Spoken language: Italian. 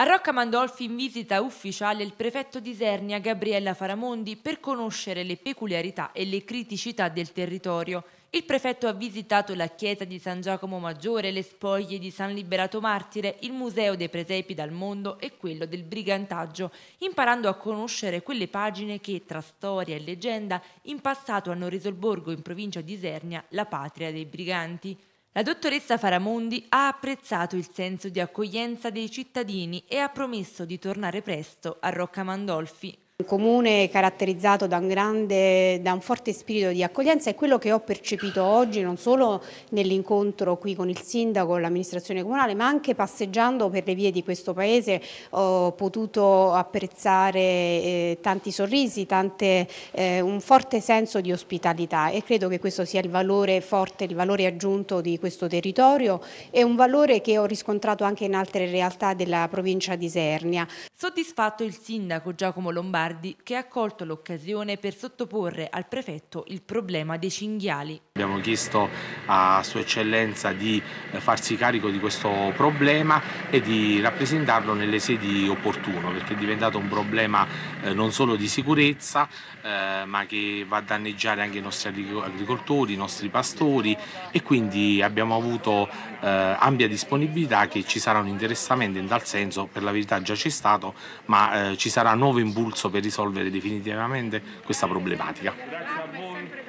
A Rocca Mandolfi in visita ufficiale il prefetto di Sernia Gabriella Faramondi per conoscere le peculiarità e le criticità del territorio. Il prefetto ha visitato la chiesa di San Giacomo Maggiore, le spoglie di San Liberato Martire, il museo dei presepi dal mondo e quello del brigantaggio, imparando a conoscere quelle pagine che, tra storia e leggenda, in passato hanno reso il borgo in provincia di Sernia la patria dei briganti. La dottoressa Faramondi ha apprezzato il senso di accoglienza dei cittadini e ha promesso di tornare presto a Rocca Mandolfi comune caratterizzato da un, grande, da un forte spirito di accoglienza è quello che ho percepito oggi non solo nell'incontro qui con il sindaco, e l'amministrazione comunale, ma anche passeggiando per le vie di questo paese ho potuto apprezzare eh, tanti sorrisi, tante, eh, un forte senso di ospitalità e credo che questo sia il valore forte, il valore aggiunto di questo territorio e un valore che ho riscontrato anche in altre realtà della provincia di Sernia. Soddisfatto il sindaco Giacomo Lombardi Lombardi che ha colto l'occasione per sottoporre al prefetto il problema dei cinghiali. Abbiamo chiesto a Sua Eccellenza di eh, farsi carico di questo problema e di rappresentarlo nelle sedi opportuno perché è diventato un problema eh, non solo di sicurezza eh, ma che va a danneggiare anche i nostri agricoltori, i nostri pastori e quindi abbiamo avuto ampia disponibilità che ci sarà un interessamento in tal senso, per la verità già c'è stato, ma ci sarà nuovo impulso per risolvere definitivamente questa problematica.